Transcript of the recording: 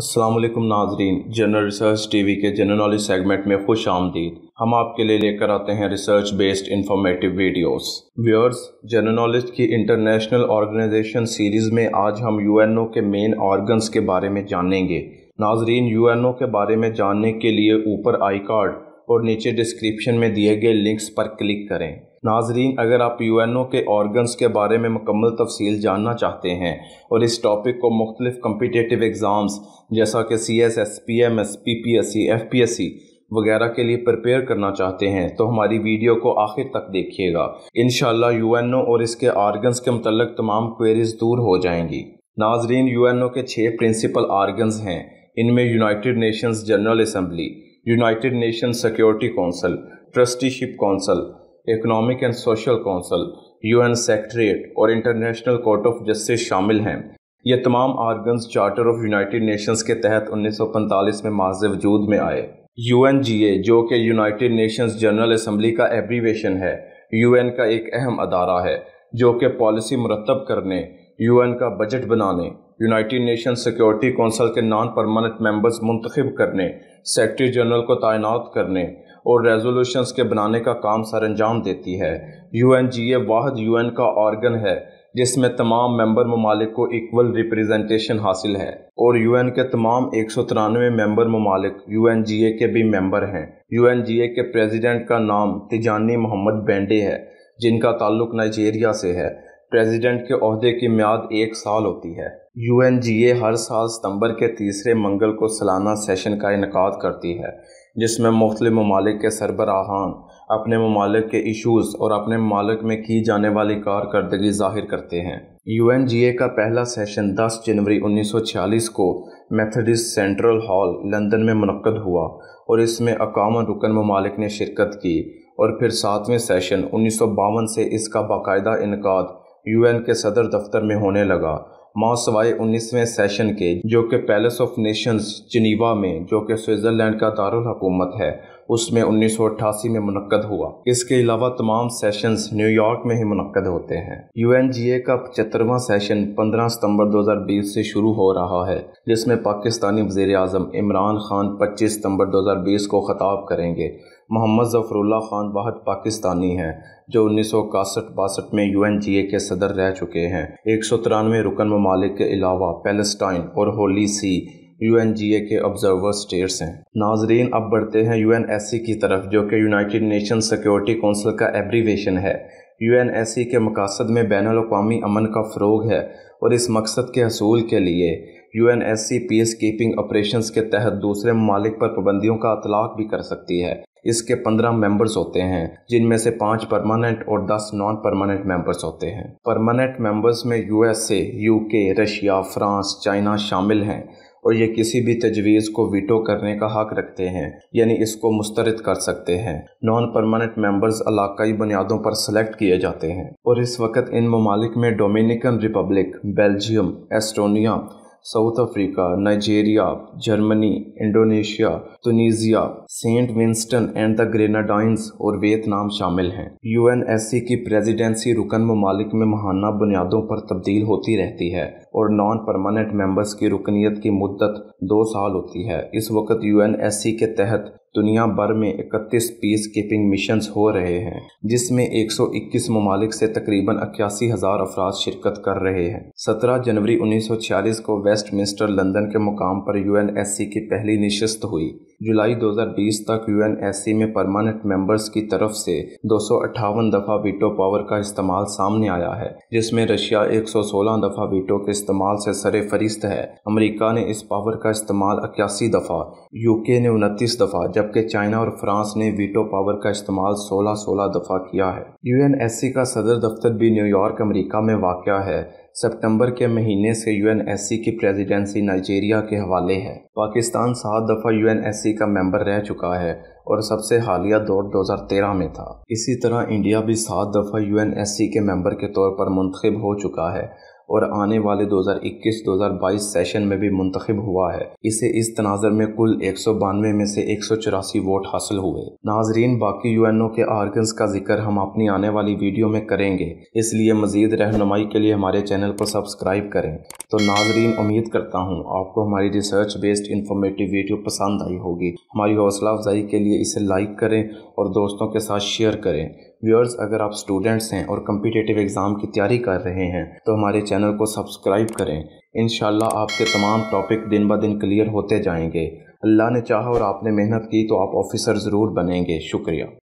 असलम नाजरीन general research TV के general knowledge segment में खुश आमदीद हम आपके लिए लेकर आते हैं research based informative videos viewers general knowledge की इंटरनेशनल ऑर्गेनाइजेशन सीरीज़ में आज हम यूएनओ के मेन ऑर्गन्स के बारे में जानेंगे नाजरीन यूएनओ के बारे में जानने के लिए ऊपर आई कार्ड और नीचे डिस्क्रिप्शन में दिए गए लिंक्स पर क्लिक करें नाजरीन अगर आप यू एन ओ के ऑर्गन्स के बारे में मुकम्मल तफसील जानना चाहते हैं और इस टॉपिक को मुख्तलिफ कम्पिटेटिव एग्ज़ाम्स जैसा कि C S S P M S P P S C F P S C वगैरह के लिए प्रपेयर करना चाहते हैं तो हमारी वीडियो को आखिर तक देखिएगा इन यू एन ओ और इसके ऑर्गन्स के मतलब तमाम क्वेरीज दूर हो जाएंगी नाजरीन यू एन ओ के छः प्रिंसिपल ऑर्गन्स हैं इनमें United Nations General Assembly United Nation Security Council trusteeship council economic and social council UN secretariat और इंटरनेशनल कोर्ट ऑफ जस्टिस शामिल हैं ये तमाम organs charter of United Nations के तहत 1945 में माज वजूद में आए यूएनजीए जो कि यूनाइटेड नेशंस जनरल असम्बली का एब्रीवेशन है यूएन का एक अहम अदारा है जो कि पॉलिसी मरतब करने यूएन का बजट बनाने यूनाइटेड नेशन सिक्योरिटी कौंसल के नॉन परमानेंट मेंबर्स मंतखब करने सेक्रेटरी जनरल को तैनात करने और रेजोल्यूशंस के बनाने का काम सर अंजाम देती है यू एन जी ए वाहद यू एन का ऑर्गन है जिसमें तमाम मेंबर ममालिक को इक्वल रिप्रेजेंटेशन हासिल है और यू एन के तमाम एक सौ तिरानवे मेम्बर ममालिक यू एन जी ए के भी मेम्बर हैं यू एन जी ए के प्रेजिडेंट का नाम तिजानी मोहम्मद बेंडे है जिनका ताल्लुक नाइजेरिया से है प्रेसिडेंट के अहदे की म्याद एक साल होती है यूएनजीए हर साल सितंबर के तीसरे मंगल को सालाना सेशन का इनका करती है जिसमें मुख्तु ममालिक के सरबराहान अपने ममालिक के इशूज़ और अपने ममालिक में की जाने वाली कारकर्दगी जाहिर करते हैं यू एन जी ए का पहला सेशन 10 जनवरी 1946 को मैथडिस सेंट्रल हॉल लंदन में मनक़द हुआ और इसमें अकाम रुकन ममालिक ने शिरकत की और फिर सातवें सेशन उन्नीस से इसका बाकायदा इनका यूएन के सदर दफ्तर में होने लगा माओसवाए उन्नीसवें सेशन के जो कि पैलेस ऑफ नेशंस चनीवा में जो कि स्विट्ज़रलैंड का दारुल है उसमें उन्नीस में मुनद हुआ इसके अलावा तमाम सेशंस न्यूयॉर्क में ही मुनद होते हैं यूएनजीए का पचहत्तरवा सेशन 15 सितंबर 2020 से शुरू हो रहा है जिसमें पाकिस्तानी वजीर अजम इमरान खान 25 सितंबर 2020 को खताब करेंगे मोहम्मद जफरुल्ला खान बहुत पाकिस्तानी हैं जो उन्नीस सौ इकसठ बासठ में यू एन जी ए के सदर रह चुके हैं एक सौ तिरानवे रुकन ममालिक के अलावा पैलेस्टाइन और होली सी यू के ऑब्जर्वर स्टेट्स हैं नाजरीन अब बढ़ते हैं यू की तरफ जो कि यूनाइटेड नेशन सिक्योरिटी कौंसिल का एब्रीवेशन है यू के मकासद में बैन अवी अमन का फ़रोग है और इस मकसद के हसूल के लिए U N S C peace keeping operation के तहत दूसरे ममालिक पर पाबंदियों का अतलाक भी कर सकती है इसके पंद्रह मेंबर्स होते हैं जिनमें से पाँच परमानेंट और दस नॉन परमानेंट मेंबर्स होते हैं परमानेंट मेंबर्स में USA UK Russia France China शामिल हैं और ये किसी भी तजवीज़ को वीटो करने का हक रखते हैं यानी इसको मुस्तरद कर सकते हैं नॉन परमानेंट मेंबर्स इलाकई बुनियादों पर सेलेक्ट किए जाते हैं और इस वक्त इन ममालिक में Dominican Republic Belgium Estonia South Africa Nigeria Germany Indonesia Tunisia Saint Vincent and the Grenadines और वियतनाम शामिल हैं यूएनएससी की प्रेसिडेंसी रुकन ममालिक में महाना बुनियादों पर तब्दील होती रहती है और नॉन परमानेंट मेंबर्स की रुकनीत की मुद्दत दो साल होती है इस वक्त यूएनएससी के तहत दुनिया भर में 31 पीस कीपिंग मिशन हो रहे हैं जिसमें 121 ममालिक से तकरीबन इक्यासी हजार अफराद शिरकत कर रहे हैं 17 जनवरी 1946 को वेस्टमिंस्टर लंदन के मुकाम पर यूएनएससी की पहली नशस्त हुई जुलाई 2020 तक यूएनएससी में परमानेंट मेंबर्स की तरफ से दो दफा वीटो पावर का इस्तेमाल सामने आया है जिसमें रशिया 116 दफा वीटो के इस्तेमाल से सरे फरिस्त है अमेरिका ने इस पावर का इस्तेमाल इक्यासी दफा यूके ने उनतीस दफा जबकि चाइना और फ्रांस ने वीटो पावर का इस्तेमाल सोलह सोलह दफा किया है यू का सदर दफ्तर भी न्यूयॉर्क अमरीका में वाक़ है सितंबर के महीने से यूएनएससी की प्रेसिडेंसी नाइजीरिया के हवाले है पाकिस्तान सात दफ़ा यूएनएससी का मेंबर रह चुका है और सबसे हालिया दौर 2013 में था इसी तरह इंडिया भी सात दफ़ा यू के मेंबर के तौर पर मुंतखब हो चुका है और आने वाले 2021-2022 सेशन में भी मुंतखब हुआ है इसे इस तनाजर में कुल एक में से एक वोट हासिल हुए नाजरीन बाकी यू एन ओ के आर्गन का जिक्र हम अपनी आने वाली वीडियो में करेंगे इसलिए मजीद रहनुमाई के लिए हमारे चैनल को सब्सक्राइब करें तो नाजरीन उम्मीद करता हूँ आपको हमारी रिसर्च बेस्ड इंफॉर्मेटिव वीडियो पसंद आई होगी हमारी हौसला अफजाई के लिए इसे लाइक करें और दोस्तों के साथ शेयर करें व्यूअर्स अगर आप स्टूडेंट्स हैं और कम्पिटेटिव एग्ज़ाम की तैयारी कर रहे हैं तो हमारे चैनल को सब्सक्राइब करें इन आपके तमाम टॉपिक दिन ब दिन क्लियर होते जाएंगे अल्लाह ने चाहा और आपने मेहनत की तो आप ऑफिसर ज़रूर बनेंगे शुक्रिया